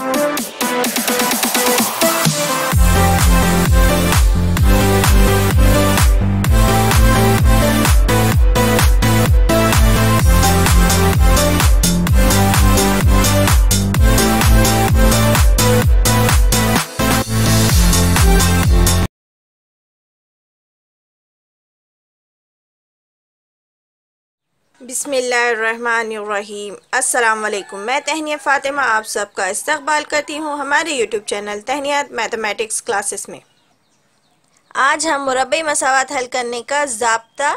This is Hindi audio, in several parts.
Bye. बिसमीम् अल्लाम मैं तहनिया फ़ातिमा आप सबका इस्तकबाल करती हूँ हमारे YouTube channel Tahniyat mathematics classes में आज हम मुरबई मसावत हल करने का जबता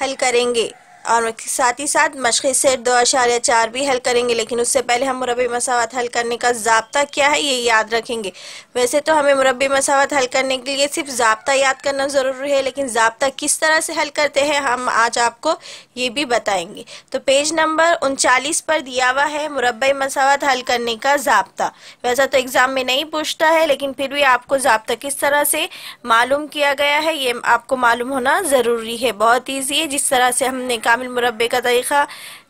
हल करेंगे और साथ ही साथ मशक़ से दो अशारिया चार भी हल करेंगे लेकिन उससे पहले हम मुरबी मसावत हल करने का जबता क्या है ये याद रखेंगे वैसे तो हमें मुरबी मसावत हल करने के लिए सिर्फ जबता याद करना ज़रूरी है लेकिन जबता किस तरह से हल करते हैं हम आज आपको ये भी बताएंगे तो पेज नंबर उनचालीस पर दिया हुआ है मुरबी मसावत हल करने का जबता वैसा तो एग्ज़ाम में नहीं पूछता है लेकिन फिर भी आपको जबता किस तरह से मालूम किया गया है ये आपको मालूम होना ज़रूरी है बहुत ईजी है जिस तरह से हमने कहा कामिल मुरबे का तरीक़ा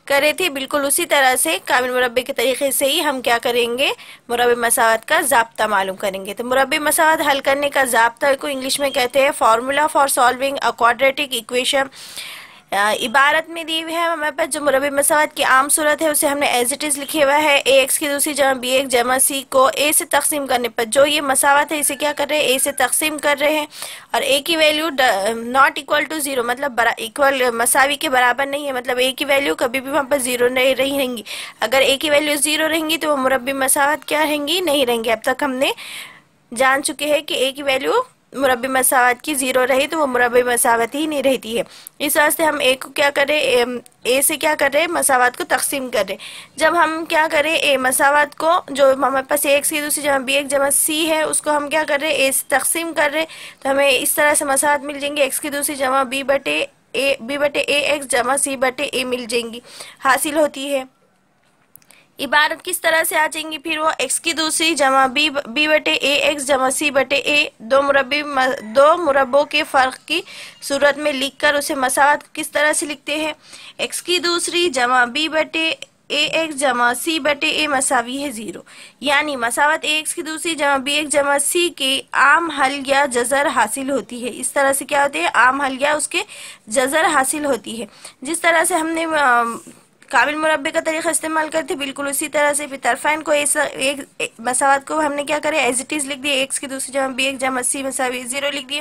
करे थे बिल्कुल उसी तरह से कामिल मुरबे के तरीके से ही हम क्या करेंगे मुरब मसावत का जबता मालूम करेंगे तो मुरब मसावत हल करने का जबता को इंग्लिश में कहते हैं formula for solving a quadratic equation इबारत में दी हुई है हमारे पास जो मुरबी मसावत की आम सूरत है उसे हमने एज इट इज़ लिखे हुआ है ए एक्स की दूसरी जमा बी एक्स जमा सी को ए से तकसीम करने पर जो ये मसावत है इसे क्या कर रहे हैं ए से तकसीम कर रहे हैं और ए की value not equal to zero मतलब इक्वल मसावी के बराबर नहीं है मतलब ए की वैल्यू कभी भी वहाँ पर ज़ीरो नहीं रही रहेंगी अगर ए की वैल्यू ज़ीरो रहेंगी तो वो मुरबी मसावत क्या रहेंगी नहीं रहेंगी अब तक हमने जान चुके हैं कि ए की वैल्यू मुरबी मसावत की ज़ीरो रही तो वो मुरबी मसावत ही नहीं रहती है इस वास्ते हम ए को क्या करें ए, से क्या कर रहे हैं मसावत को तकसीम कर रहे जब हम क्या करें ए मसावत को जो हमारे पास एक सी दूसरी जमा बी एक जमा सी है उसको हम क्या कर रहे हैं ए से तकसीम कर रहे हैं तो हमें इस तरह से मसावत मिल जाएंगे एक्स की दूसरी जमा बी बटे ए बी बटे ए एक्स जमा सी बटे ए मिल जाएंगी हासिल होती है इबारत किस तरह से आ जाएंगी फिर वो एक्स की दूसरी जमा बी बी बटे ए एक्स जमा सी बटे ए दो मुरबी दो मुरबों के फ़र्क की सूरत में लिख कर उसे मसावत किस तरह से लिखते हैं एक्स की दूसरी जमा बी बटे ए एक्स जमा सी बटे ए मसावी है ज़ीरो यानी मसावत ए एक्स की दूसरी जमा बी एक्स जमा सी के आम हल या जजर हासिल होती है इस तरह से क्या होते हैं आम हल या उसके जजर हासिल होती है जिस तरह से हमने आ, काबिल मुरबे का तरीका इस्तेमाल करते बिल्कुल उसी तरह से फिर तरफाइन को एक, एक मसावत को हमने क्या करें एज इट इज़ लिख दिए एक्स की दूसरी जमा बी एक जमा सी मसावी ज़ीरो लिख दिए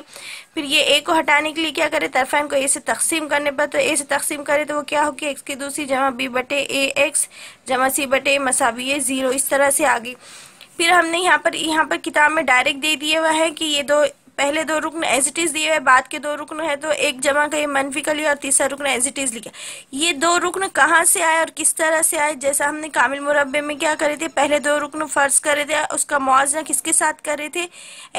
फिर ये ए को हटाने के लिए क्या करें तरफाइन को ए से तकसीम करने पर तो ए से तकसीम करें तो वो क्या होगी एक्स की दूसरी जमा बी बटे ए एक्स जमा सी बटे मसावी ए ज़ीरो इस तरह से आगे फिर हमने यहाँ पर यहाँ पर किताब में डायरेक्ट दे दिया हुआ है कि ये दो पहले दो रुकन एज इट इज दिए हुए बाद के दो रुकन है तो एक जमा करिए मनफी का लिया और तीसरा रुकन एज इट इज लिखा ये दो रुकन कहाँ से आए और किस तरह से आए जैसा हमने कामिल मुरबे में क्या करे थे पहले दो रुकन फर्ज करे थे उसका मुआवजा किसके साथ करे थे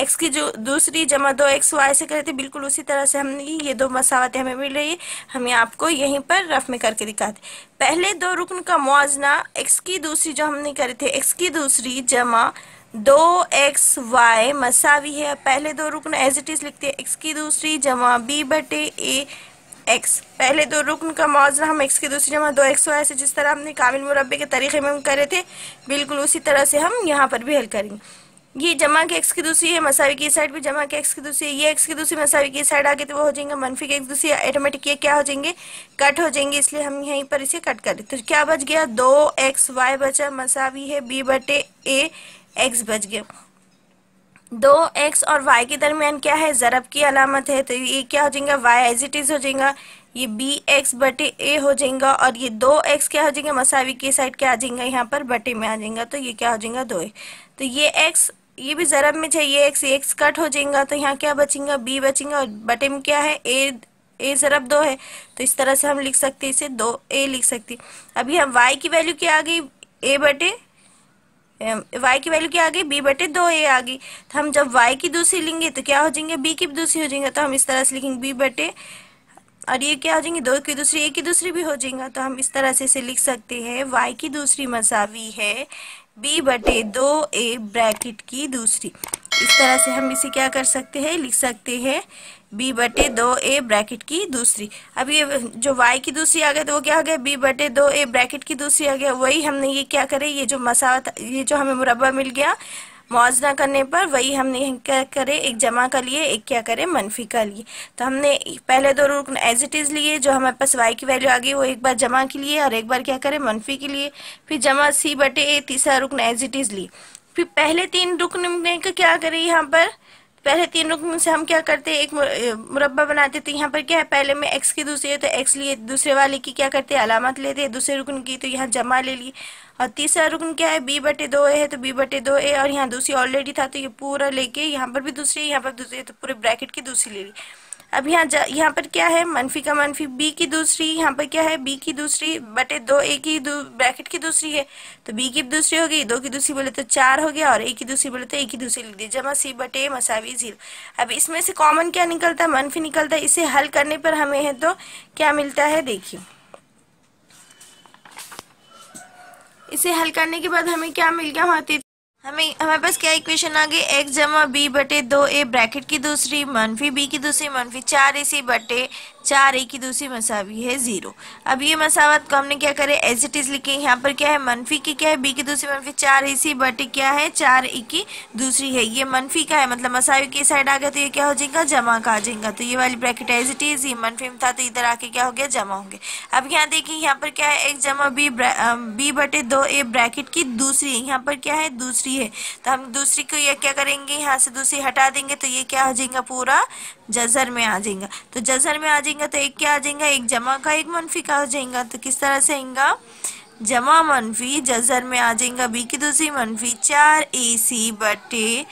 एक्स की जो दूसरी जमा दो एक्स वाई से करे थे बिल्कुल उसी तरह से हमने ये दो मसावतें हमें मिल रही है हमें आपको यहीं पर रफ में करके दिखाते पहले दो रुकन का मुआवजा एक्स की दूसरी जो हमने करे थे एक्स की दूसरी जमा दो एक्स वाई मसावी है पहले दो रुकन एज इट इज़ लिखते हैं एक्स की दूसरी जमा बी बटे ए एक्स पहले दो रुकन का मुआवजा हम एक्स की दूसरी जमा दो एक्स वाई से जिस तरह हमने कामिल मुरबे के तरीके में करे थे बिल्कुल उसी तरह से हम यहाँ पर भी हल करेंगे ये जमा के एक्स की दूसरी है मसावी की साइड भी जमा के एक्स की दूसरी ये एक्स की दूसरी मसावी की साइड आगे तो वो हो जाएंगे मनफी के एक दूसरी ऑटोमेटिक ये क्या हो जाएंगे कट हो जाएंगे इसलिए हम यहीं पर इसे कट कर तो क्या बच गया दो एक्स वाई बचा मसावी है बी बटे ए एक्स बच गया दो एक्स और वाई के दरमियान क्या है ज़रब की अलामत है तो ये क्या हो जाएगा वाई एज इट इज़ हो जाएगा ये बी एक्स बटे ए हो जाएगा और ये दो एक्स क्या हो जाएगा मसावी के साइड क्या आ जाएगा यहाँ पर बटे में आ जाएगा तो ये क्या हो जाएगा दो तो ये एक्स ये भी ज़रब में चाहिए एक्स एक्स कट हो जाएगा तो यहाँ क्या बचेंगे बी बचेंगे और बटे में क्या है ए ए ज़रब दो है तो इस तरह से हम लिख सकते इसे दो ए लिख सकते अभी हम वाई की वैल्यू क्या आ गई ए बटे वाई की वैल्यू क्या आ गई बी बटे दो ए आ गई तो हम जब वाई की दूसरी लेंगे तो क्या हो जाएंगे बी की दूसरी हो जाएंगे तो हम इस तरह से लिखेंगे बी बटे और ये क्या हो जाएंगे दो की दूसरी ए की दूसरी भी हो जाएगा तो हम इस तरह से इसे लिख सकते हैं वाई की दूसरी मसावी है बी बटे दो ए ब्रैकेट की दूसरी इस तरह से हम इसे क्या कर सकते हैं लिख सकते हैं बी बटे दो ए ब्रैकेट की दूसरी अब ये जो वाई की दूसरी आ गई तो वो क्या आ गया बी बटे दो ए ब्रैकेट की दूसरी आ गया वही हमने ये क्या करे ये जो मसावत ये जो हमें मुरबा मिल गया मुआजना करने पर वही हमने क्या करे एक जमा का लिए एक क्या करे मनफी का लिए तो हमने पहले दो रुकन एज इट इज़ लिए जो हमारे पास वाई की वैल्यू आ गई वो एक बार जमा के लिए और एक बार क्या करे मनफी के लिए फिर जमा सी बटे ए तीसरा रुकन एज इट इज़ लिए फिर पहले तीन रुकन का क्या करे यहाँ पर पहले तीन रुकन से हम क्या करते एक मुरबा बनाते तो यहाँ पर क्या है पहले में एक्स की दूसरी है तो एक्स लिए दूसरे वाले की क्या करते हैं अलामत लेते हैं दूसरे रुकन की तो यहाँ जमा ले ली और तीसरा रुकन क्या है बी बटे दो ए है तो बी बटे दो ए और यहाँ दूसरी ऑलरेडी था तो ये पूरा लेके यहाँ पर भी दूसरी यहाँ पर दूसरी तो पूरे ब्रैकेट की दूसरी ले ली अब यहाँ यहाँ पर क्या है मनफी का मनफी बी की दूसरी यहाँ पर क्या है बी की दूसरी बटे दो ए की ब्रैकेट की दूसरी है तो बी की दूसरी हो गई दो की दूसरी बोले तो चार हो गया और ए की दूसरी बोले तो ए की दूसरी लिख दी जमा सी बटे मसावी जीरो अब इसमें से कॉमन क्या निकलता है मनफी निकलता है इसे हल करने पर हमें है तो क्या मिलता है देखिए इसे हल करने के बाद हमें क्या मिल गया हमारा हमें हमारे पास क्या इक्वेशन आ गई एक्स जमा बी बटे दो ए ब्रैकेट की दूसरी मनफी बी की दूसरी मनफी चार ए सी बटे चार ए की दूसरी मसावी है जीरो अब ये मसावत को हमने क्या करे एज इट इज लिखे यहाँ पर क्या है मनफी की क्या है बी की दूसरी मनफी चार ए सी बटे क्या है चार ए की दूसरी है ये मनफी का है मतलब मसावी की साइड आ गया तो ये क्या हो जाएगा जमा का आ जाएगा तो ये वाली ब्रैकेट एज इट इज ये मनफी में था तो इधर आके क्या हो गया जमा होंगे अब यहाँ देखिए यहाँ पर क्या है एक जमा बी बी बटे दो ए ब्रैकेट की दूसरी यहाँ पर क्या है दूसरी है तो हम दूसरी को यह क्या करेंगे यहाँ से दूसरी हटा देंगे तो ये क्या हो जाएगा पूरा जजर में आ जाएगा तो जजर में आ जाएगा तो एक क्या आ जाएगा एक जमा का एक मनफी का हो जाएगा तो किस तरह से आएगा जमा मनफी जजर में आ जाएगा बी की दूसरी मनफी चार ए सी बटे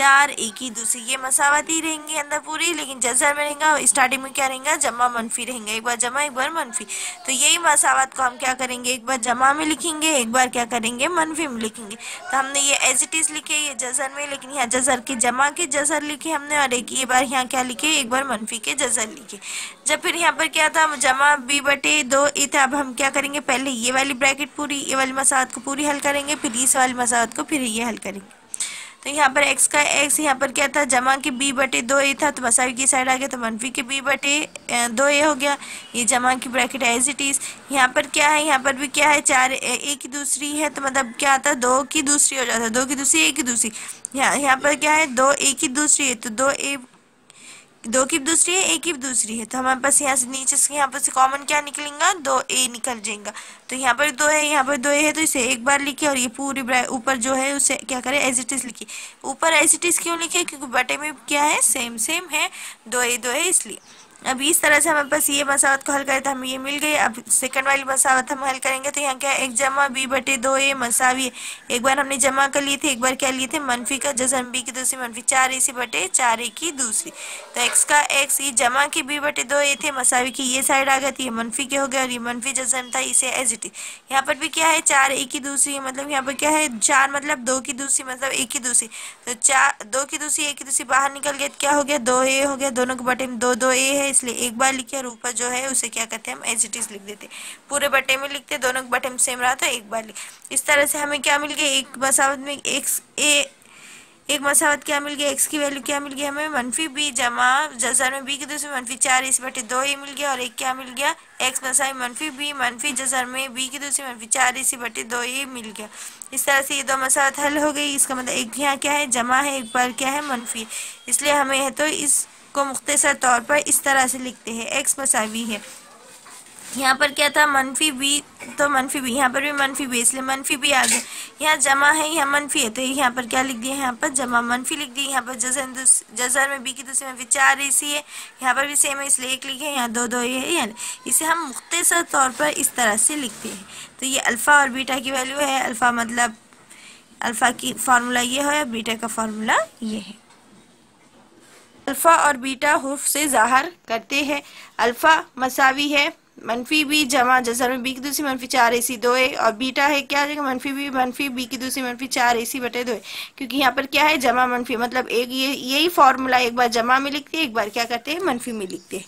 चार एक ही दूसरी ये मसावत ही रहेंगे अंदर पूरी लेकिन जजर में रहेंगे स्टार्टिंग में क्या रहेगा जमा मनफी रहेंगे एक बार जमा एक बार मनफी तो यही मसावत को हम क्या करेंगे एक बार जमा में लिखेंगे एक बार क्या करेंगे मनफी में लिखेंगे तो हमने ये एज इट इज़ लिखे ये जजर में लेकिन यहाँ जजर के जमा के जजर लिखे हमने और एक ये बार यहाँ क्या लिखे एक बार मनफी के जजर लिखे जब फिर यहाँ पर क्या था जमा बी बटे दो ए था अब हम क्या करेंगे पहले ये वाली ब्रैकेट पूरी ये वाली मसावत को पूरी हल करेंगे फिर इस वाली मसावत को फिर ये हल करेंगे तो यहाँ पर एक्स का एक्स यहाँ पर क्या था जमा के बी बटे दो ए था तो मसावी की साइड आ गया तो मनफी के बी बटे दो ए हो गया ये जमा की ब्रैकेट एज इट इज़ यहाँ पर क्या है यहाँ पर भी क्या है चार ए की दूसरी है तो मतलब क्या आता है दो की दूसरी हो जाता है दो की दूसरी ए की दूसरी यहाँ यहाँ पर क्या है दो ए की दूसरी है तो दो ए दो की दूसरी है एक की दूसरी है तो हमारे पास यहाँ से नीचे से यहाँ पर से कॉमन क्या निकलेगा दो ए निकल जाएगा तो यहाँ पर दो है यहाँ पर दो ए है तो इसे एक बार लिखे और ये पूरी ऊपर जो है उसे क्या करें एज इट इज़ लिखी ऊपर एज इट इज़ क्यों लिखे क्योंकि बटे में क्या है सेम सेम है दो ए दो है इसलिए अब इस तरह से हमारे पास ये मसावत को हल करें तो हमें ये मिल गई अब सेकंड वाली मसावत हम हल करेंगे तो यहाँ क्या एक जमा बी बटे दो ए मसावी एक बार हमने जमा कर लिए थे एक बार क्या लिए थे मनफी का हम बी की दूसरी मनफी चार ए सी बटे चार ए की दूसरी तो एक्स का एक्स ये जमा की बी बटे दो ए थे मसावी की ये साइड आ गए थी तो ये मनफी के हो गया और ये मनफी जजन था इसे एज इट यहाँ पर भी क्या है चार ए की दूसरी मतलब यहाँ पर क्या है चार मतलब दो की दूसरी मतलब एक की दूसरी तो चार दो की दूसरी एक की दूसरी बाहर निकल गया तो क्या हो गया दो ए हो गया दोनों के बटे में दो दो ए है इसलिए एक बार लिखे और ऊपर जो है उसे क्या कहते हैं हम एज इट इज लिख देते पूरे बटे में लिखते दोनों बटे में सेम रहा तो एक बार लिख इस तरह से हमें क्या मिल गया एक मसावत में एक्स ए एक मसावत क्या मिल गया एक्स की वैल्यू क्या मिल गई हमें मनफी बी जमा जजर में बी की दूसरे मनफी चार इस बटे दो ही मिल गया और एक क्या मिल गया एक्स मसाई मनफी बी मनफी जजर में बी की दूसरी मनफी चार इसी बटे दो ही मिल गया इस तरह से ये दो मसावत हल हो गई इसका मतलब एक यहाँ क्या है जमा है एक बार क्या है मनफी इसलिए हमें है तो इस को मुख्तर तौर पर इस तरह से लिखते हैं एक्स मसावी है यहाँ पर क्या था मनफी बी तो मनफी बी यहाँ पर भी मनफी बी इसलिए मनफी बी आ गया यहाँ जमा है यहाँ मनफी है तो यहाँ पर क्या लिख दिया यहाँ पर जमा मनफी लिख दी यहाँ पर जजर जजर में बी की दूसरे में विचार इसी है यहाँ पर भी सेम है इसलिए एक लिखे यहाँ दो दो ये है यानी इसे हम मुख्तर तौर पर इस तरह से लिखते हैं तो ये अल्फ़ा और बीटा की वैल्यू है अल्फ़ा मतलब अल्फ़ा की फार्मूला ये है बीटा का फार्मूला ये है अल्फ़ा और बीटा हुफ से ज़ाहर करते हैं अल्फ़ा मसावी है मनफी बी जमा जसर में बी की दूसरी मनफी चार ए सी दो ए और बीटा है क्या जगह मनफी बी मनफी बी की दूसरी मनफी चार ए सी बटे दो ए क्योंकि यहाँ पर क्या है जमा मनफी मतलब एक ये यही फार्मूला एक बार जमा में लिखते हैं एक बार क्या करते हैं मनफी में लिखते हैं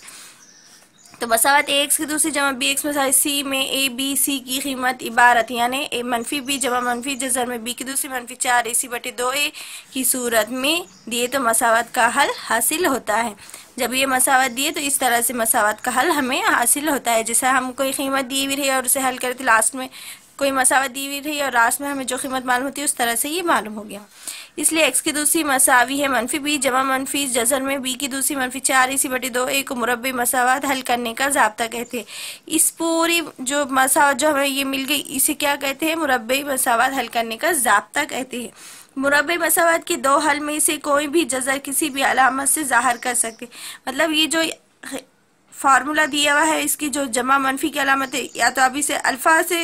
तो मसावत ए एक्स की दूसरी जमा बी एक्स में सी में ए बी सी की कीमत इबारत यानी ए मनफी बी जमा मनफी जजर में बी की दूसरी मनफी चार ए सी बटे दो ए की सूरत में दिए तो मसावत का हल हासिल होता है जब ये मसावत दिए तो इस तरह से मसावत का हल हमें हासिल होता है जैसे हम कोई कीमत दी हुई रही और उसे हल करते लास्ट में कोई मसावत दी हुई रही और लास्ट में हमें जो कीमत मालूम होती है उस तरह से ये मालूम हो गया इसलिए एक्स की दूसरी मसावी है मनफी बी जमा मनफी जजर में बी की दूसरी मनफी चार इसी बटी दो एक मुरबे मसावत हल करने का जबता कहते हैं इस पूरी जो मसावत जो हमें ये मिल गई इसे क्या कहते हैं मुरबे मसावत हल करने का जबता कहते हैं मुरबे मसावत के दो हल में से कोई भी जजर किसी भी अलामत से जाहिर कर सकते मतलब ये जो फार्मूला दिया हुआ है इसकी जो जमा मनफी की अलामत है या तो आप इसे अल्फ़ा से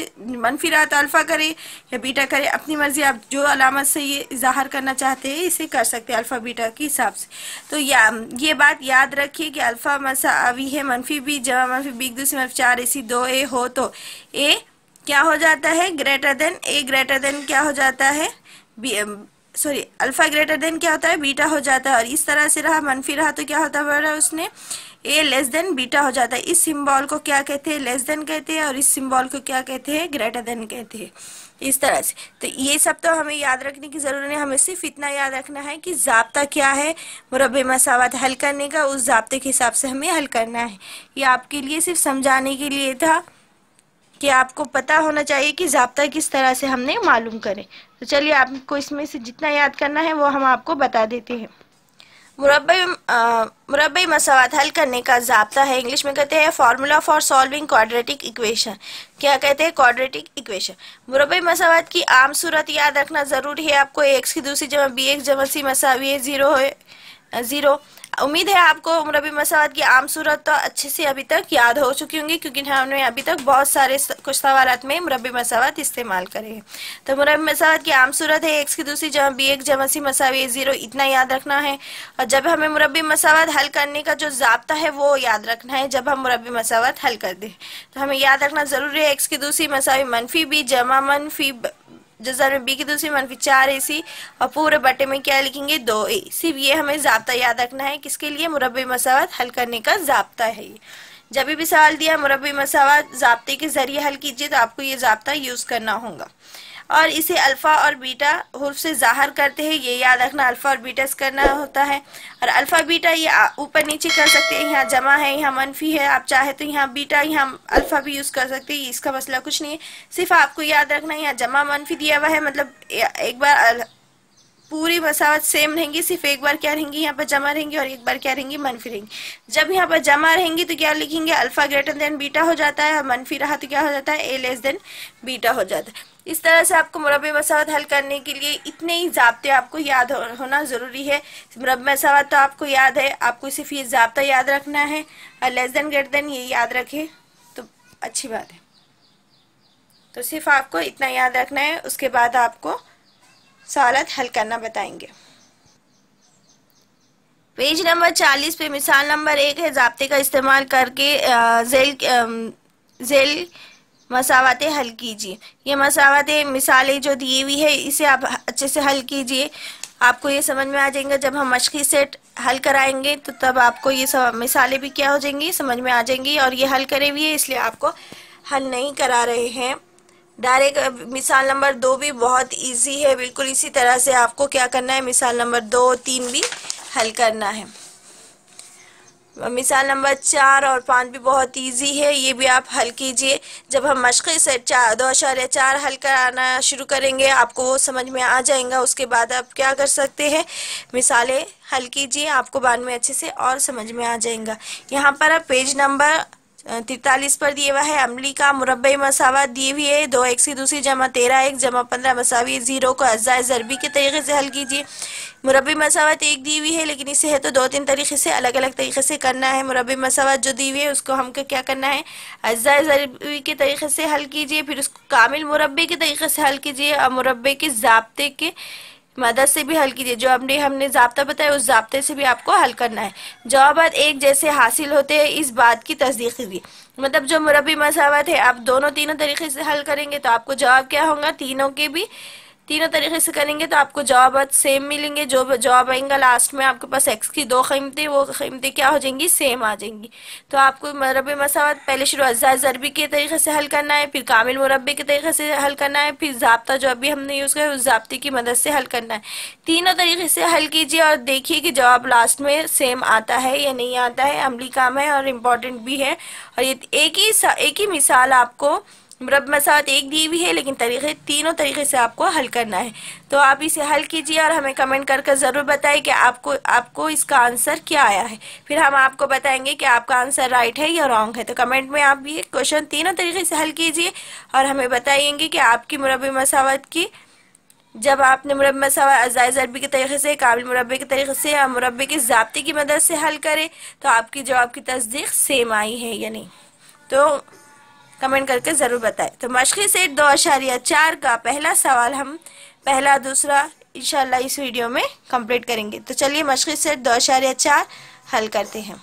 मनफी रहा तो अल्फ़ा करें या बीटा करें अपनी मर्ज़ी आप जो अलामत से ये इजहार करना चाहते हैं इसे कर सकते हैं अल्फ़ा बीटा के हिसाब से तो या ये बात याद रखिए कि अल्फ़ा मसा अभी है मनफी बी जमा मनफी बी दूसरी मनफी चार इसी दो ए हो तो ए क्या हो जाता है greater than A greater than क्या हो जाता है B sorry alpha greater than क्या होता है बीटा हो जाता है और इस तरह से रहा मनफी रहा तो क्या होता है उसने ए लेस देन बीटा हो जाता है इस सिंबल को क्या कहते हैं लेस देन कहते हैं और इस सिंबल को क्या कहते हैं ग्रेटर देन कहते हैं इस तरह से तो ये सब तो हमें याद रखने की ज़रूरत है हमें सिर्फ इतना याद रखना है कि जबता क्या है मुरबे मसावत हल करने का उस जबते के हिसाब से हमें हल करना है ये आपके लिए सिर्फ समझाने के लिए था कि आपको पता होना चाहिए कि जबता किस तरह से हमने मालूम करें तो चलिए आपको इसमें से जितना याद करना है वो हम आपको बता देते हैं मुरबई मसावत हल करने का जबता है इंग्लिश में कहते हैं formula for solving quadratic equation क्या कहते हैं क्वाड्रेटिक इक्वेशन मुरबई मसावत की आम सूरत याद रखना ज़रूरी है आपको एक्स की दूसरी जमा बी एक्स जमा सी मसावी है ज़ीरो है ज़ीरो उम्मीद है आपको रबी मसावत की आम सूरत तो अच्छे से अभी तक याद हो चुकी होंगी क्योंकि हमने अभी तक बहुत सारे कुछ सवालत में मुरबी मसावत इस्तेमाल करे हैं तो मुरबी मसावत की आम सूरत है एक्स की दूसरी जमा बी एक जमा सी मसावी ज़ीरो इतना याद रखना है और जब हमें मुरबी मसावत हल करने का जो जबता है वो याद रखना है जब हम मुरबी मसावत हल कर दें तो हमें याद रखना ज़रूरी है एक्स की दूसरी मसावी मनफी बी जमा मनफी जजर में बी की दूसरी मनफी चार ए सी और पूरे बटे में क्या लिखेंगे दो ए सिर्फ ये हमें जबता याद रखना है किसके लिए मुरबे मसावत हल करने का जबता है ये जब भी सवाल दिया मुरबे मसावत जबते के जरिए हल कीजिए तो आपको ये जबता यूज़ करना होगा और इसे अल्फ़ा और बीटा हर्फ से ज़ाहर करते हैं ये याद रखना अल्फ़ा और बीटा करना होता है और अल्फ़ा बीटा ये ऊपर नीचे कर सकते हैं यहाँ जमा है यहाँ मनफी है आप चाहे तो यहाँ बीटा यहाँ अल्फ़ा भी यूज़ कर सकते हैं इसका मसला कुछ नहीं है सिर्फ आपको याद रखना है यहाँ जमा मनफी दिया हुआ है मतलब एक बार पूरी मसावत सेम रहेंगी सिर्फ एक बार क्या रहेंगी यहाँ पर जमा रहेंगी और एक बार क्या रहेंगी मनफी रहेंगी जब यहाँ पर जमा रहेंगी तो क्या लिखेंगे अल्फा ग्रेटर देन बीटा हो जाता है और मनफी रहा तो क्या हो जाता है ए लेस देन बीटा हो जाता है इस तरह से आपको मुरबे मसावत हल करने के लिए इतने ही जबते आपको याद होना ज़रूरी है मुरब मसावत तो आपको याद है आपको सिर्फ ये जबता याद रखना है और लेस देन ग्रेटर देन ये याद रखें तो अच्छी बात है तो सिर्फ आपको इतना याद रखना है उसके बाद आपको सवालत हल करना बताएंगे पेज नंबर चालीस पे मिसाल नंबर एक है जबते का इस्तेमाल करके जेल जेल मसावतें हल कीजिए ये मसावतें मिसालें जो दी हुई है इसे आप अच्छे से हल कीजिए आपको ये समझ में आ जाएगा जब हम मशक़ी सेट हल कराएंगे तो तब आपको ये सब मिसालें भी क्या हो जाएंगी समझ में आ जाएंगी और ये हल करे हुई है इसलिए आपको हल नहीं करा रहे हैं डायरेक्ट मिसाल नंबर दो भी बहुत इजी है बिल्कुल इसी तरह से आपको क्या करना है मिसाल नंबर दो तीन भी हल करना है मिसाल नंबर चार और पाँच भी बहुत इजी है ये भी आप हल कीजिए जब हम मशक़ से चार दो अशारे चार हल कराना शुरू करेंगे आपको वो समझ में आ जाएगा उसके बाद आप क्या कर सकते हैं मिसालें हल कीजिए आपको बाद में अच्छे से और समझ में आ जाएगा यहाँ पर आप पेज नंबर तिरतालीस पर दिए हुआ है अमली का मुरबई मसावा दिए हुई है दो एक से दूसरी जमा तेरह एक जमा पंद्रह मसावी जीरो को अज्जा जरबी के तरीके से हल कीजिए मुरबी मसावत तो एक दी हुई है लेकिन इसे है तो दो तीन तरीके से अलग अलग तरीके से करना है मुरबी मसावत जो दी हुई है उसको हमको क्या करना है अज्जा जरबी के तरीके से हल कीजिए फिर उसको कामिल मुरबे के तरीके से हल कीजिए और मुरबे के जबते के मदद से भी हल कीजिए जो हमने हमने जबता बताया उस जबते से भी आपको हल करना है जवाबात एक जैसे हासिल होते हैं इस बात की तस्दीक कीजिए मतलब जो मुरबी मसावत है आप दोनों तीनों तरीके से हल करेंगे तो आपको जवाब क्या होगा तीनों के भी तीनों तरीके से करेंगे तो आपको जवाब सेम मिलेंगे जो जवाब आएंगे लास्ट में आपके पास एक्स की दो कीमतें वो कीमतें क्या हो जाएंगी सेम आ जाएंगी तो आपको मरब मसावत पहले शुरू जरबी के तरीके से हल करना है फिर कामिल मुरबे के तरीके से हल करना है फिर जबता जो अभी हमने यूज़ किया उस जबते की मदद से हल करना है तीनों तरीके से हल कीजिए और देखिए कि जवाब लास्ट में सेम आता है या नहीं आता है अमली काम है और इम्पोर्टेंट भी है और ये एक ही एक ही मिसाल आपको मेरे साथ एक दी हुई है लेकिन तरीके तीनों तरीके से आपको हल करना है तो आप इसे हल कीजिए और हमें कमेंट करके ज़रूर बताएं कि आपको आपको इसका आंसर क्या आया है फिर हम आपको बताएंगे कि आपका आंसर राइट है या रॉन्ग है तो कमेंट में आप ये क्वेश्चन तीनों तरीके से हल कीजिए और हमें बताइएंगे कि आपकी मुरब मसावत की जब आपने मुरब अजाय अरबी के तरीके से काबिल मुरबे के तरीके से या मुरबे के जबते की मदद से हल करें तो आपकी जवाब की तस्दीक सेम आई है या नहीं तो कमेंट करके ज़रूर बताएं तो मशक़ी से दो अशारिया चार का पहला सवाल हम पहला दूसरा इन इस वीडियो में कंप्लीट करेंगे तो चलिए मशक़ी से दो अशारिया चार हल करते हैं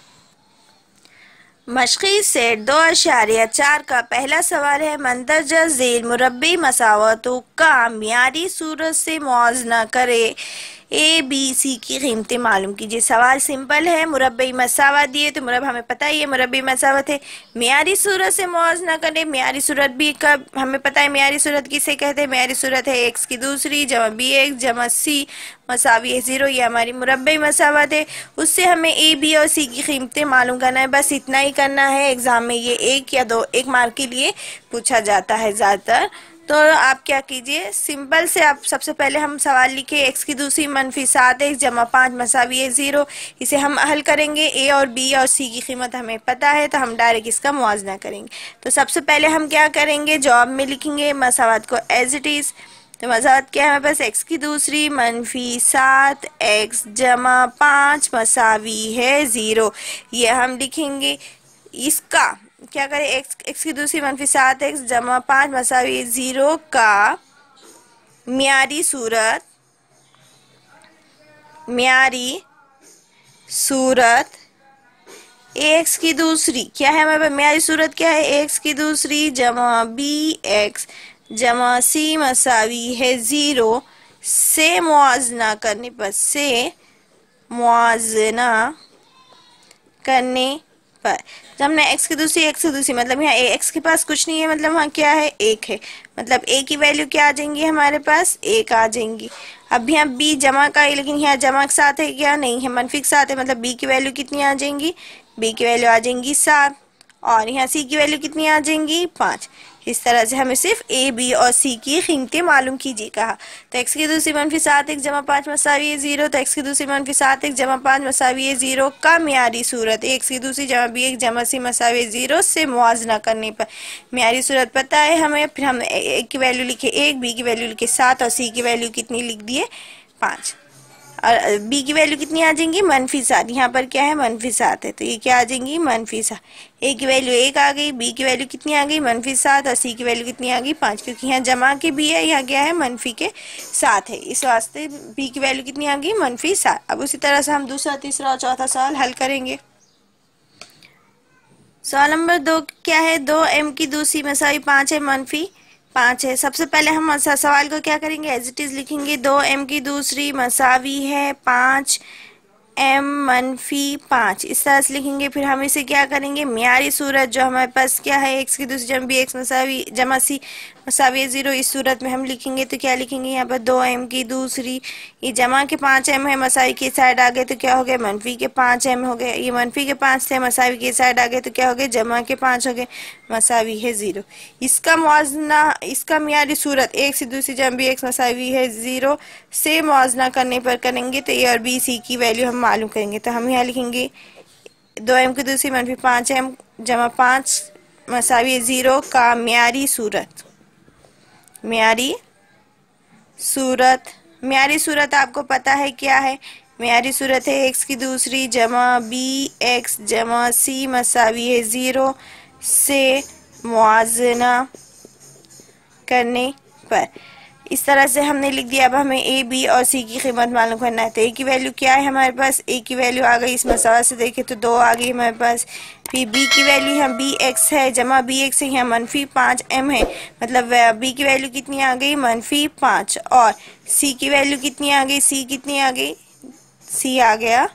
मशक़ी सेट दो अशारिया चार का पहला सवाल है मंदरजा झील मुरबी मसावतों का म्यारी सूरत से मुआजना करे ए बी सी की कीमतें मालूम कीजिए सवाल सिंपल है मुरबई मसावत दिए तो मुरब हमें पता ही है मुरबी मसावत है मीरी सूरत से मुआजना करें मीरी सूरत भी कब हमें पता है मीरी सूरत किसे कहते हैं मीरी सूरत है एक्स की दूसरी जमा बी एक्स जमा सी मसावी है ज़ीरो ये हमारी मुरबई मसावत है उससे हमें ए बी और सी की कीमतें मालूम करना है बस इतना ही करना है एग्ज़ाम में ये एक या दो एक मार्क के लिए पूछा जाता है ज़्यादातर तो आप क्या कीजिए सिंपल से आप सबसे पहले हम सवाल लिखे एक्स की दूसरी मनफी सात एक्स जमा पाँच मसावी है ज़ीरो इसे हम हल करेंगे ए और बी और सी की कीमत हमें पता है तो हम डायरेक्ट इसका मुआजना करेंगे तो सबसे पहले हम क्या करेंगे जॉब में लिखेंगे मसावत को एज इट इज़ तो मसावत क्या है हमारे पास एक्स की दूसरी मनफी सात एक्स जमा पाँच मसावी है ज़ीरो ये हम लिखेंगे इसका क्या करें एक्स एक्स की दूसरी मनफी सात एक्स जमा पाँच मसावी ज़ीरो का म्यारी सूरत म्यारी सूरत एक्स की दूसरी क्या है हमारे पास म्यारी सूरत क्या है एक्स की दूसरी जमा बी एक्स जमा सी मसावी है ज़ीरो से मुआजना करने पर से मुआजना करने पर तो हमने x की दूसरी x की दूसरी मतलब यहाँ x के पास कुछ नहीं है मतलब वहाँ क्या है एक है मतलब ए की वैल्यू क्या आ जाएंगी हमारे पास एक आ जाएंगी अब यहाँ बी जमा का है लेकिन यहाँ जमा के साथ है क्या नहीं है मनफी के साथ है मतलब बी की वैल्यू कितनी आ जाएंगी बी की वैल्यू आ जाएंगी सात और यहाँ सी की वैल्यू कितनी आ जाएंगी पाँच इस तरह से हमें सिर्फ ए बी और सी की कीमतें मालूम कीजिए कहा तो एक्स की दूसरी मनफी सात एक जमा पाँच मसावी है जीरो तो एक्स की दूसरी मनफी सात एक जमा पाँच मसावी है जीरो का मीरी सूरत एक की दूसरी जमा बी एक जमा सी मसावी जीरो से मुआजना करने पर मीरी सूरत पता है हमें फिर हम ए की वैल्यू लिखे एक बी की वैल्यू लिखे सात और सी की वैल्यू कितनी लिख दिए पाँच और बी की वैल्यू कितनी आ जाएंगी मनफी सात यहाँ पर क्या है मनफी सात है तो ये क्या आ जाएंगी मनफी सात ए की वैल्यू एक आ गई बी की वैल्यू कितनी आ गई मनफी सात और सी की वैल्यू कितनी आ गई पाँच क्योंकि यहाँ जमा के बी है यहाँ क्या है मनफी के साथ है इस वास्ते बी की वैल्यू कितनी आ गई मनफी सात अब उसी तरह से हम दूसरा तीसरा और चौथा सवाल हल करेंगे सवाल नंबर दो क्या है दो एम की दूसरी मसाई पाँच है मनफी पाँच है सबसे पहले हम सवाल को क्या करेंगे एज इट इज लिखेंगे दो एम की दूसरी मसावी है पाँच एम मनफी पाँच इस तरह से लिखेंगे फिर हम इसे क्या करेंगे म्यारी सूरत जो हमारे पास क्या है एक्स की दूसरी जमा बी एक्स मसावी जमा सी और साविया ज़ीरो इस सूरत में हम लिखेंगे तो क्या लिखेंगे यहाँ पर दो एम की दूसरी ये जमा के पाँच एम है मसावी के साइड आ गए तो क्या हो गए मनफी के पाँच एम हो गए ये मनफी के पाँच थे मसावी के साइड आ गए तो क्या हो गए जमा के पाँच हो गए मसावी है ज़ीरो इसका मुजना इसका मीरी सूरत एक से दूसरी जम भी एक मसावी है ज़ीरो से मुजना करने पर करेंगे तो ए और बी सी की वैल्यू हम मालूम करेंगे तो हम यहाँ लिखेंगे दो एम की दूसरी मनफी पाँच एम जमा पाँच मसावी ज़ीरो का मीरी सूरत म्यारी सूरत म्यारी सूरत आपको पता है क्या है म्यारी सूरत है एक्स की दूसरी जमा बी एक्स जमा सी मसावी है ज़ीरो से मुआजना करने पर इस तरह से हमने लिख दिया अब हमें ए बी और सी की कीमत मालूम करना है तो ए की वैल्यू क्या है हमारे पास ए की वैल्यू आ गई इस मसाला से देखें तो दो आ गई हमारे पास फिर बी की वैल्यू यहाँ बी एक्स है जमा बी एक्स है यहाँ मनफी पाँच एम है मतलब बी की वैल्यू कितनी आ गई मनफी पाँच और सी की वैल्यू कितनी आ गई सी कितनी आ गई सी आ गया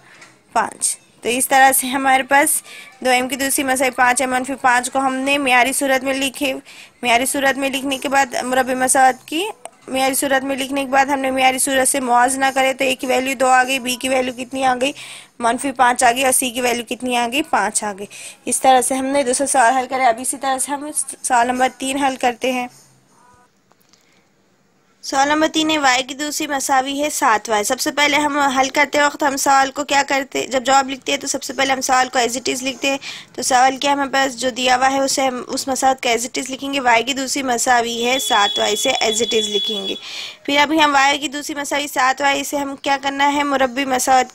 पाँच तो इस तरह से हमारे पास दो एम की दूसरी मसाई पाँच एम मनफी पाँच को हमने म्यारी सूरत में लिखे म्यारी सूरत में लिखने के बाद मुरबी मसाद की मीरी सूरत में लिखने के बाद हमने मीरी सूरत से मुआजना करे तो ए की वैल्यू दो आ गई बी की वैल्यू कितनी आ गई मनफी पाँच आ गई और सी की वैल्यू कितनी आ गई पाँच आ गई इस तरह से हमने दूसरा सवाल हल करा अब इसी तरह से हम सवाल नंबर तीन हल करते हैं सोलमती ने वाई की दूसरी मसावी है सात वाई सबसे पहले हम हल करते वक्त हम सवाल को क्या करते जब जवाब लिखते हैं तो सबसे पहले हम सवाल को एज इट इज़ लिखते हैं तो सवाल क्या हमारे पास जो दिया हुआ है उसे हम उस मसावत का एज इट इज़ लिखेंगे वाई की दूसरी मसावी है सात वाई से एज इट इज़ लिखेंगे फिर अभी हम वाई की दूसरी मसावी सात वाई से हम क्या करना है मुरबी मसावत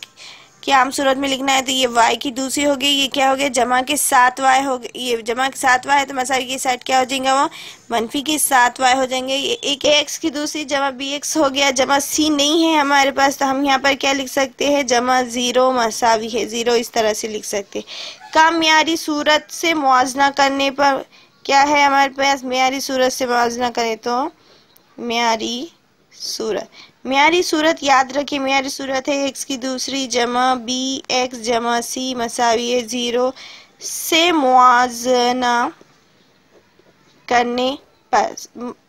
कि आम सूरत में लिखना है तो ये वाई की दूसरी हो गई ये क्या हो गया जमा के सात वाई हो ये जमा के सात वाई है तो मसा की साइड क्या हो जाएगा वो मनफी के सात वाई हो जाएंगे ये एक एक्स की दूसरी जमा बी एक्स हो गया जमा सी नहीं है हमारे पास तो हम यहाँ पर क्या लिख सकते हैं जमा ज़ीरो मसावी है ज़ीरो इस तरह से लिख सकते कम मीरी सूरत से मुआजना करने पर क्या है हमारे पास मीरी सूरत से मुआजना करें तो मीरी सूरत म्यारी सूरत याद रखिए म्यारी सूरत है एक्स की दूसरी जमा बी एक्स जमा सी मसावी है ज़ीरो से मुआजना करने पर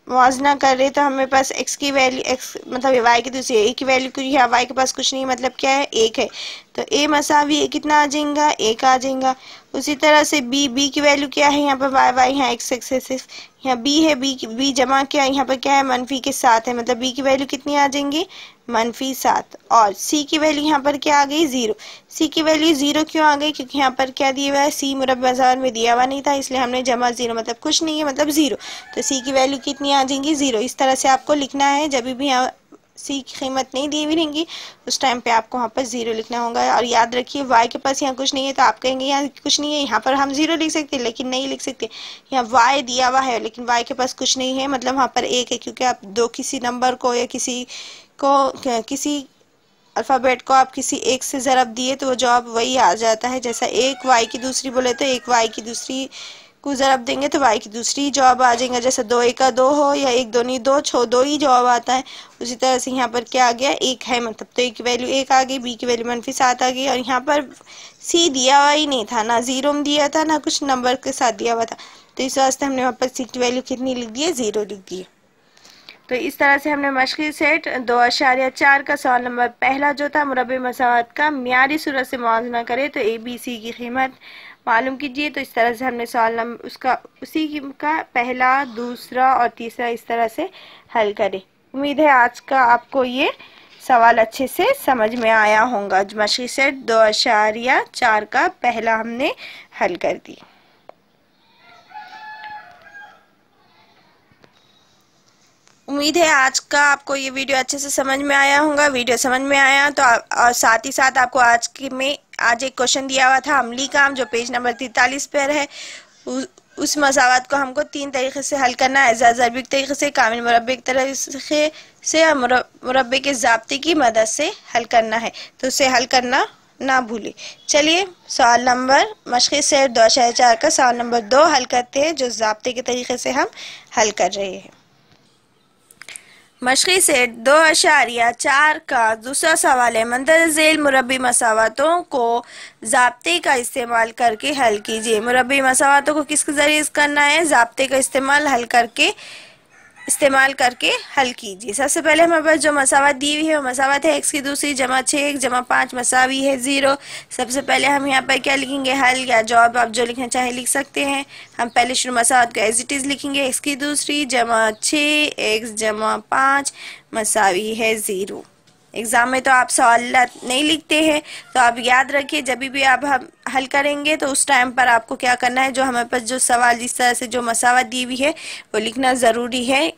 मुआजना कर रहे तो हमें पास एक्स की वैल्यू एक्स मतलब वाई की दूसरी ए की वैल्यू क्योंकि वाई के पास कुछ नहीं मतलब क्या है एक है तो ए मसावी कितना आ जाएगा एक आ जाएगा उसी तरह से बी बी की वैल्यू क्या है यहाँ पर वाई वाई यहाँ एक्स एक्स एक्स यहाँ बी है बी बी जमा क्या यहाँ पर क्या है मनफी के साथ है मतलब बी की वैल्यू कितनी आ जाएंगी मनफी सात और सी की वैल्यू यहाँ पर क्या आ गई ज़ीरो सी की वैल्यू ज़ीरो क्यों आ गई क्योंकि यहाँ पर क्या दिया हुआ है सी मुरब बाज़ार में दिया हुआ नहीं था इसलिए हमने जमा ज़ीरो मतलब कुछ नहीं है मतलब ज़ीरो तो सी की वैल्यू कितनी आ जाएंगी ज़ीरो इस तरह से आपको लिखना है जब भी सी की कीमत नहीं दी हुई रहेंगी उस टाइम पे आपको वहाँ पर ज़ीरो लिखना होगा और याद रखिए वाई के पास यहाँ कुछ नहीं है तो आप कहेंगे यहाँ कुछ नहीं है यहाँ पर हम ज़ीरो लिख सकते लेकिन नहीं लिख सकते यहाँ वाई दिया हुआ है लेकिन वाई के पास कुछ नहीं है मतलब वहाँ पर एक है क्योंकि आप दो किसी नंबर को या किसी को किसी अल्फ़ाबेट को आप किसी एक से ज़रब दिए तो वो जवाब वही आ जाता है जैसा एक वाई की दूसरी बोले तो एक वाई की दूसरी को ज़रब देंगे तो वाई की दूसरी जवाब आ जाएगा जैसे दो एक का दो हो या एक दो नहीं दो छो दो ही जवाब आता है उसी तरह से यहाँ पर क्या आ गया एक है मतलब तो ए की वैल्यू एक आ गई बी की वैल्यू मनफी सात आ गई और यहाँ पर सी दिया हुआ ही नहीं था ना ज़ीरो में दिया था ना कुछ नंबर के साथ दिया हुआ था तो इस वास्ते हमने वहाँ पर सी की वैल्यू कितनी लिख दी है ज़ीरो लिख दी है तो इस तरह से हमने मशक़ी सेट दो अशारिया चार का सवाल नंबर पहला जो था मुरब मसावत का म्यारी सूरत से मुआजना करे तो ए बी सी की कीमत मालूम कीजिए तो इस तरह से हमने सवाल नंबर उसका उसी का पहला दूसरा और तीसरा इस तरह से हल करें उम्मीद है आज का आपको ये सवाल अच्छे से समझ में आया होगा मशी सेट दो अशारिया चार का पहला हमने हल कर दी उम्मीद है आज का आपको ये वीडियो अच्छे से समझ में आया होगा वीडियो समझ में आया तो और साथ ही साथ आपको आज की में आज एक क्वेश्चन दिया हुआ था अमली काम जो पेज नंबर तैतालीस पर है उस मसावत को हमको तीन तरीके से हल करना है जरबिक तरीके से कामिल मुरबे के तरीके से और मुरबे के जबते की मदद से हल करना है तो उसे हल करना ना भूले चलिए सवाल नंबर मशक़ से दो चार का सवाल नंबर दो हल करते हैं जो जबते के तरीके से हम हल कर रहे हैं मशरक़ी सेट दो अशारिया चार का दूसरा सवाल है मंदर झेल मुरबी मसावतों को जबते का इस्तेमाल करके हल कीजिए मुरबी मसावतों को किसके ज़रिए करना है जबते का इस्तेमाल हल करके इस्तेमाल करके हल कीजिए सबसे पहले हमारे पास जो मसावत दी हुई है वो मसावत है एक्स की दूसरी जमा छः एक जमा पाँच मसावी है ज़ीरो सबसे पहले हम यहाँ पर क्या लिखेंगे हल या जॉब आप जो लिखना चाहें लिख सकते हैं हम पहले शुरू मसावत को एज इट इज़ लिखेंगे एक्स की दूसरी जमा छः एक्स जमा पाँच मसावी है ज़ीरो एग्ज़ाम में तो आप सवाल नहीं लिखते हैं तो आप याद रखिए जब भी आप हम हल करेंगे तो उस टाइम पर आपको क्या करना है जो हमारे पास जो सवाल जिस तरह से जो मसावत दी हुई है वो लिखना ज़रूरी है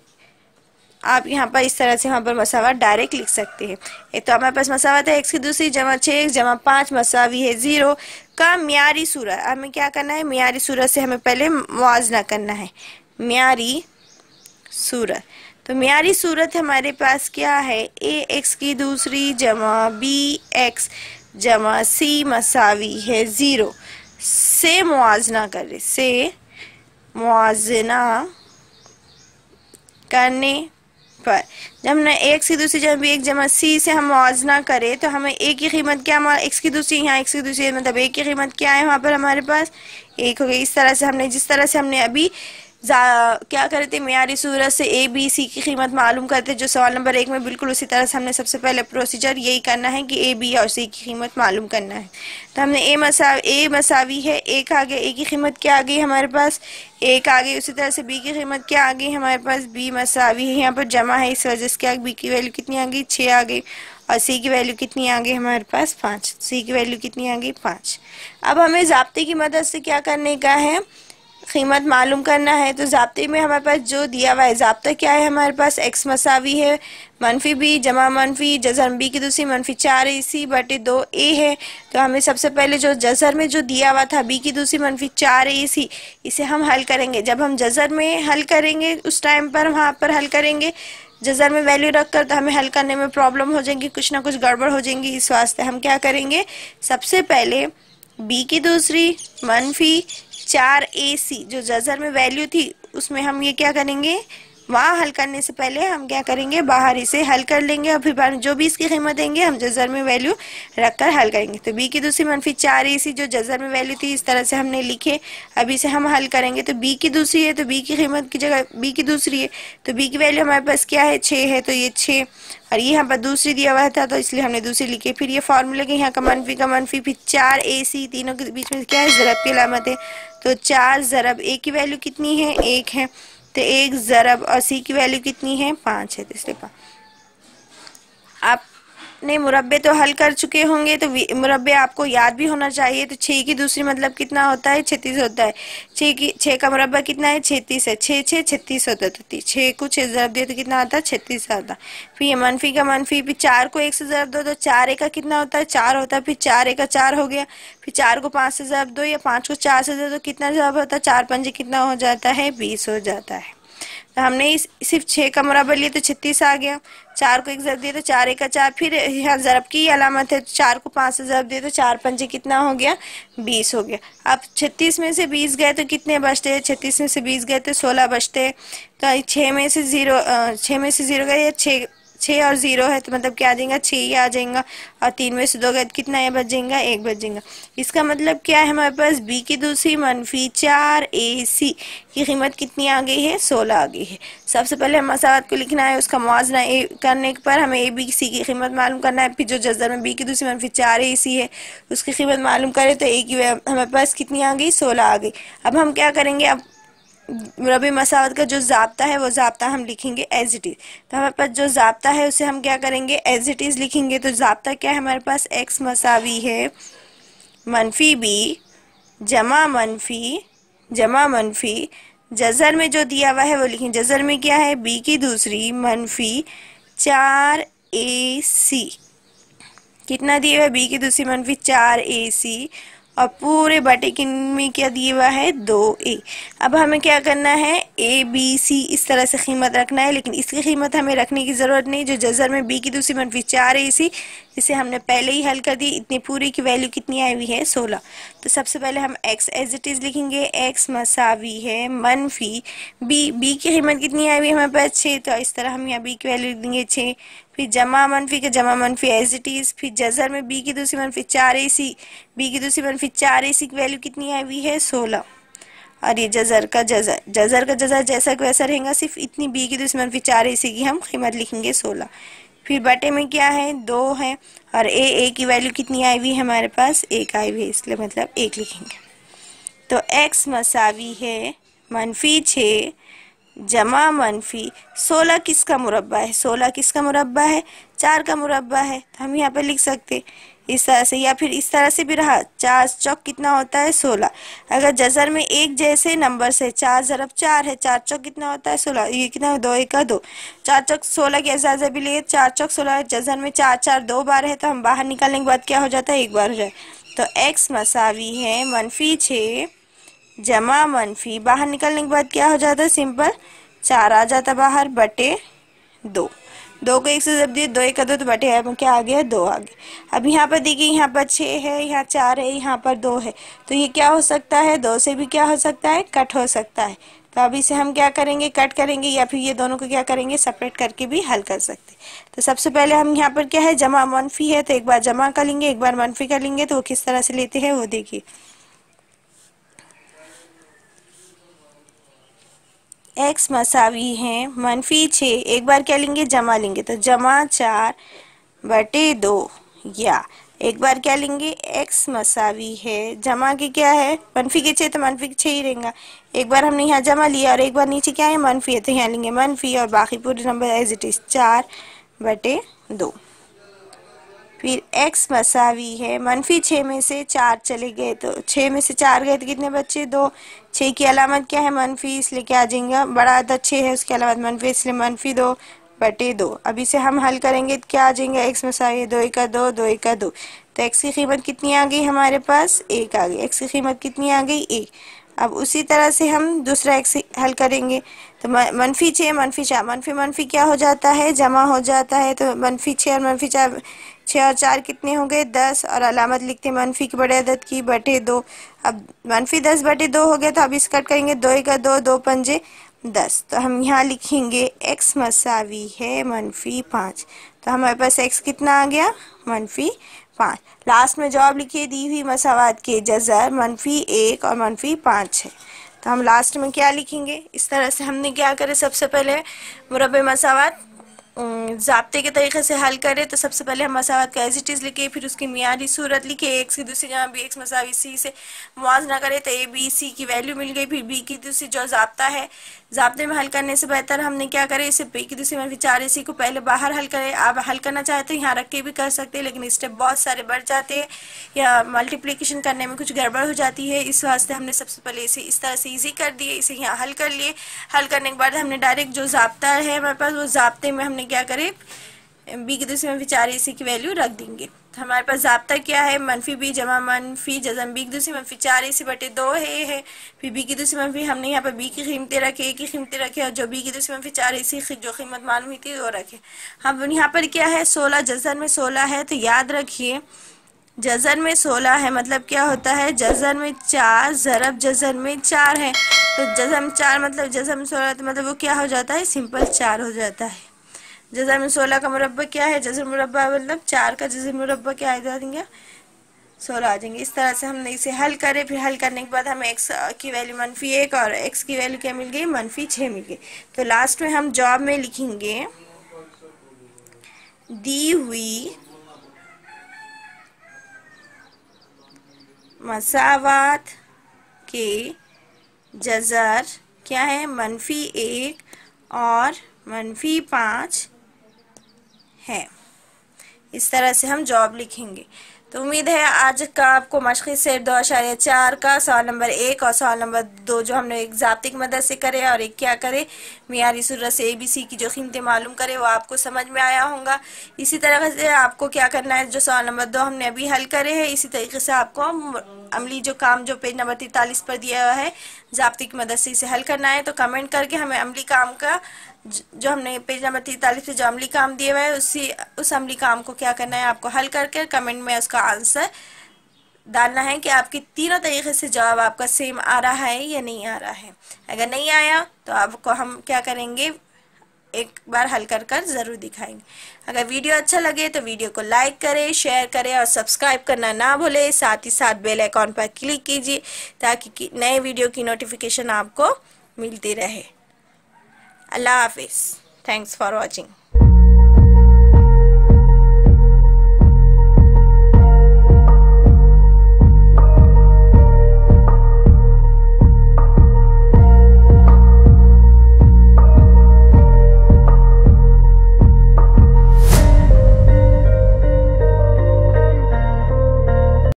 आप यहाँ पर इस तरह से वहाँ पर मसावत डायरेक्ट लिख सकते हैं एक तो हमारे पास मसावत है एक्स की दूसरी जमा छः एक जमा पाँच मसावी है ज़ीरो का म्यारी सूरत हमें क्या करना है म्यारी सूरत से हमें पहले मुआजना करना है म्यारी सूरत तो मीरी सूरत हमारे पास क्या है ए एक्स की दूसरी जमा बी एक्स जमा सी मसावी है ज़ीरो से मुआजना करें से मुआजना करने पर जब हमने एक से दूसरी जब भी एक जमा सी से हम मुआजना करें तो हमें ए की कीमत क्या हमारा एक्स की दूसरी यहाँ एक्स की दूसरी मतलब ए की कीमत क्या है वहाँ पर हमारे पास एक हो गई इस तरह से हमने जिस तरह से हमने अभी क्या करते थे मीरी सूरत से ए बी सी की कीमत मालूम करते जो सवाल नंबर एक में बिल्कुल उसी तरह से हमने सबसे पहले प्रोसीजर यही करना है कि ए बी और सी की कीमत मालूम करना है तो हमने ए मसा ए मसावी है एक आ गया ए की कीमत क्या आ गई हमारे पास एक आ गई उसी तरह से बी की कीमत क्या आ गई हमारे पास बी मसावी है यहाँ पर जमा है इस वजह से क्या बी की वैल्यू कितनी आ गई छः आ गई और सी की वैल्यू कितनी आ गई हमारे पास पाँच सी की वैल्यू कितनी आ गई पाँच अब हमें जबते की मदद से क्या करने का है कीमत मालूम करना है तो जबते में हमारे पास जो दिया हुआ है जबता क्या है हमारे पास एक्स मसावी है मनफी बी जमा मनफी जजर बी की दूसरी मनफी चार ए सी बटे दो ए है तो हमें सबसे पहले जो जजर में जो दिया हुआ था बी की दूसरी मनफी चार ए सी इसे हम हल करेंगे जब हम जजर में हल करेंगे उस टाइम पर वहाँ पर हल करेंगे जजर में वैल्यू रख कर तो हमें हल करने में प्रॉब्लम हो जाएंगी कुछ ना कुछ गड़बड़ हो जाएंगी इस वास्ते हम क्या करेंगे सबसे पहले बी की दूसरी मनफी चार ए सी जो जजर में वैल्यू थी उसमें हम ये क्या करेंगे वहाँ हल करने से पहले हम क्या करेंगे बाहर इसे हल कर लेंगे और फिर जो भी इसकी कीमत देंगे हम जजर में वैल्यू रख कर हल करेंगे तो बी की दूसरी मनफी चार ए सी जो जजर में वैल्यू थी इस तरह से हमने लिखे अभी इसे हम हल करेंगे तो बी की दूसरी है तो बी की कीमत की जगह बी की दूसरी है तो बी की वैल्यू हमारे पास क्या है छः है तो ये छः और ये यहाँ पर दूसरी दिया हुआ था तो इसलिए हमने दूसरी लिखी फिर ये फॉर्मूला के यहाँ का मनफी का मनफी फिर चार ए सी तीनों के बीच में क्या है जरब की अलामत है तो चार ज़रब ए की वैल्यू कितनी है एक है तो एक ज़रब और सी की वैल्यू कितनी है पाँच है तो इसलिए आप आपने मुरबे तो हल कर चुके होंगे तो मुरबे आपको याद भी होना चाहिए तो छः की दूसरी मतलब कितना होता है छत्तीस होता है छः की छः का मुरबा कितना है छत्तीस है छः छः छत्तीस होता तो छः को छः जरब दिए तो कितना आता है छत्तीस आता फिर ये मनफी का मनफी फिर चार को एक से जरब दो तो चार एक का कितना होता है चार होता है फिर चार एक का चार हो गया फिर चार को पाँच से जरब दो या पाँच को चार से जरब दो कितना जरब होता है चार पंजे कितना हो जाता है बीस हो जाता है हमने सिर्फ छः का मुराबा लिया तो छत्तीस आ गया चार को एक ज़रब दिया तो चार एक का चार फिर यहाँ ज़रब की अलामत है चार को पाँच से ज़रब दिया तो चार पंजे कितना हो गया बीस हो गया अब छत्तीस में से बीस गए तो कितने बचते छत्तीस में से बीस गए तो सोलह बचते तो छः में से ज़ीरो छः में से ज़ीरो गए या छः छः और ज़ीरो है तो मतलब क्या आ जाएगा छः ही आ जाएगा और तीन में से दो गए तो कितना ये बचेगा एक बचेगा इसका मतलब क्या है हमारे पास बी की दूसरी मनफी चार ए सी की कीमत कितनी आ गई है सोलह आ गई है सबसे पहले हम मसावत को लिखना है उसका मुआजना ए करने पर हमें ए बी सी की कीमत मालूम करना है फिर जो जजर में बी की दूसरी मनफी चार ए सी है उसकी कीमत मालूम करें तो ए की हमारे पास कितनी आ गई सोलह आ गई अब हम क्या करेंगे अब रबी मसावत का जो जबता है वो जबता हम लिखेंगे एज इट इज़ तो हमारे पास जो जबता है उसे हम क्या करेंगे एज इट इज़ लिखेंगे तो जबता क्या है हमारे पास एक्स मसावी है मनफी बी जमा मनफी जमा मनफी जजर में जो दिया हुआ है वो लिखें जजर में क्या है बी की दूसरी मनफी चार ए सी कितना दिया हुआ है बी की दूसरी मनफी चार ए सी और पूरे बटे किन में क्या दिया हुआ है दो ए अब हमें क्या करना है ए बी सी इस तरह से कीमत रखना है लेकिन इसकी कीमत हमें रखने की ज़रूरत नहीं जो जजर में बी की दूसरी मनफी चार ए सी इसे हमने पहले ही हल कर दी इतनी पूरी की वैल्यू कितनी आई हुई है सोलह तो सबसे पहले हम एक्स एज इट इज़ लिखेंगे एक्स मसावी है मनफी बी बी की कीमत कितनी आई हुई है हमारे पास छः तो इस तरह हम यहाँ बी की वैल्यू लिख देंगे छः फिर जमा मनफी के जमा मनफी एज इट इज़ फिर जजर में बी की दूसरी मनफी चार ए सी बी की दूसरी मनफी चार ए सी की वैल्यू कितनी है वी है सोलह और ये जजर का जजर जजर का जजर जैसा कि वैसा रहेगा सिर्फ इतनी बी की दूसरी मनफी चार ए सी की हम कीमत लिखेंगे सोलह फिर बटे में क्या है दो है और ए ए की वैल्यू कितनी आई हुई है हमारे पास एक आई हुई है इसलिए मतलब एक लिखेंगे तो एक्स मसावी है मनफी छः जमा मनफी सोलह किसका मुरबा है सोलह किसका मुरबा है चार का मुरबा है तो हम यहाँ पे लिख सकते इस तरह से या फिर इस तरह से भी रहा चार चौक कितना होता है सोलह अगर जजर में एक जैसे नंबर से चार जरब चार है चार चौक कितना होता है सोलह ये कितना दो एक का दो चार चौक सोलह के एजाज भी लिए चार चौक सोलह जजर में चार चार दो बार है तो हम बाहर निकालने के बाद क्या हो जाता है एक बार हो जाए तो एक्स मसावी है मनफी छः जमा मनफी बाहर निकलने के बाद क्या हो जाता है सिंपल चार आ जाता बाहर बटे दो दो को एक से जब दिए दो एक दो तो बटे है क्या आ गया दो आ गया अब यहाँ पर देखिए यहाँ पर छः है यहाँ चार है यहाँ पर दो है तो ये क्या हो सकता है दो से भी क्या हो सकता है कट हो सकता है तो अब इसे हम क्या करेंगे कट करेंगे या फिर ये दोनों को क्या करेंगे सेपरेट करके भी हल कर सकते तो सबसे पहले हम यहाँ पर क्या है जमा मनफी है तो एक बार जमा कर लेंगे एक बार मनफी कर लेंगे तो वो किस तरह से लेते हैं वो देखिए एक्स मसावी है मनफी छः एक बार क्या लेंगे जमा लेंगे तो जमा चार बटे दो या एक बार क्या लेंगे एक्स मसावी है जमा के क्या है मनफी के छः तो मनफी के छः ही रहेगा एक बार हमने यहाँ जमा लिया और एक बार नीचे क्या है मनफी है तो यहाँ लेंगे मनफी और बाकी पूरे नंबर एज इट इज चार बटे दो फिर x मसावी है मनफी छः में से चार चले गए तो छः में से चार गए तो कितने बच्चे दो छः की अलामत क्या है मनफी इसलिए क्या आ जाएंगे बड़ा अदद तो छः है उसकी अलामत मनफी इसलिए मनफी दो बटे दो अब इसे हम हल करेंगे तो क्या आ जाएंगे एक्स मसावी दो एक का दो दो एक का दो तो एक्स की कीमत कितनी आ गई हमारे पास एक आ गई एक्स की कीमत कितनी आ गई एक अब उसी तरह से हम दूसरा एक्स हल करेंगे तो मनफी छः मनफी चार मनफी मनफी क्या हो जाता है जमा हो जाता है तो मनफी छः और मनफी चार छः और चार कितने हो गए दस और अलामत लिखते मनफी की बड़े अदद की बटे दो अब मनफी दस बटे दो हो गया तो अब इस कट करेंगे दो एक दो दो पंजे दस तो हम यहाँ लिखेंगे एक्स मसावी है मनफी पाँच तो हमारे पास एक्स कितना आ गया मनफी पाँच लास्ट में जवाब लिखिए दी हुई मसावाद के जजर मनफी एक और मनफी पाँच है तो हम लास्ट में क्या लिखेंगे इस तरह से हमने क्या करे सबसे पहले मुरब मसावाद जबते के तरीके से हल करें तो सबसे पहले हम मसावत का एज इट फिर उसकी मीरी सूरत लिखे एक से दूसरी जहाँ बी एक्स मसावी सी से मुआजना करें तो ए बी सी की वैल्यू मिल गई फिर बी की दूसरी जो जबता है जबते में हल करने से बेहतर हमने क्या करें इसे एक दूसरे में विचार इसी को पहले बाहर हल करें आप हल करना चाहते तो यहाँ रख के भी कर सकते हैं लेकिन स्टेप बहुत सारे बढ़ जाते हैं या मल्टीप्लीकेशन करने में कुछ गड़बड़ हो जाती है इस वास्ते हमने सबसे पहले इसे इस तरह से ईजी कर दिए इसे यहाँ हल कर लिए हल करने के बाद हमने डायरेक्ट जो जबता है हमारे पास वो जबते में हमने क्या करे बी के दूसरे में विचार इसी की वैल्यू रख देंगे हमारे पास जबता क्या है मनफी बी जमा मनफी जजम बी की दूसरी मनफी चार ए से बटे दो है है फिर बी की दूसरी मनफी हमने यहाँ पर बी की कीमतें रखे ए की कीमतें रखे और जो बी की दूसरी मनफी चार ए सी जो कीमत मालूम हुई थी वो रखे हम यहाँ पर क्या है सोलह जजन में सोलह है तो याद रखिए जजन में सोलह है मतलब क्या होता है जजन में चार ज़रब जजन में चार है तो जजम चार मतलब जजम सोलह तो मतलब वो क्या हो जाता है सिंपल चार हो जाता है जैसा में सोलह का मुरबा क्या है जैसे मुरबा मतलब चार का जैसे मुरबा क्या आ जाएंगे सोलह आ जाएंगे इस तरह से हमने इसे हल करे फिर हल करने के बाद हमें एक्स की वैल्यू मनफी एक और एक्स की वैल्यू क्या मिल गई मनफी छः मिल गई तो लास्ट में हम जॉब में लिखेंगे दी हुई मसावत के जजर क्या है मनफी एक और मनफी पाँच है इस तरह से हम जॉब लिखेंगे तो उम्मीद है आज का आपको मशक़ी से दो अशारे चार का सवाल नंबर एक और सवाल नंबर दो जो हमने एक जबते की मदद से करे और एक क्या करे मीरी सूरत से ए बी सी की जो कीमतें मालूम करे वो आपको समझ में आया होगा इसी तरह से आपको क्या करना है जो सवाल नंबर दो हमने अभी हल करे हैं इसी तरीके से आपको अमली जो काम जो पेज नंबर तैतालीस पर दिया हुआ है जाप्ती की मदद से इसे हल करना है तो कमेंट करके हमें अमली काम का जो हमने पेज नंबर तैतालीस से जो अमली काम दिया हुआ है उसी उस अमली काम को क्या करना है आपको हल करके कमेंट में उसका आंसर डालना है कि आपकी तीनों तरीके से जवाब आपका सेम आ रहा है या नहीं आ रहा है अगर नहीं आया तो आपको हम क्या करेंगे एक बार हल कर कर ज़रूर दिखाएंगे अगर वीडियो अच्छा लगे तो वीडियो को लाइक करें शेयर करें और सब्सक्राइब करना ना भूलें साथ ही साथ बेल आइकॉन पर क्लिक कीजिए ताकि नए वीडियो की नोटिफिकेशन आपको मिलती रहे अल्लाह हाफिज़ थैंक्स फॉर वॉचिंग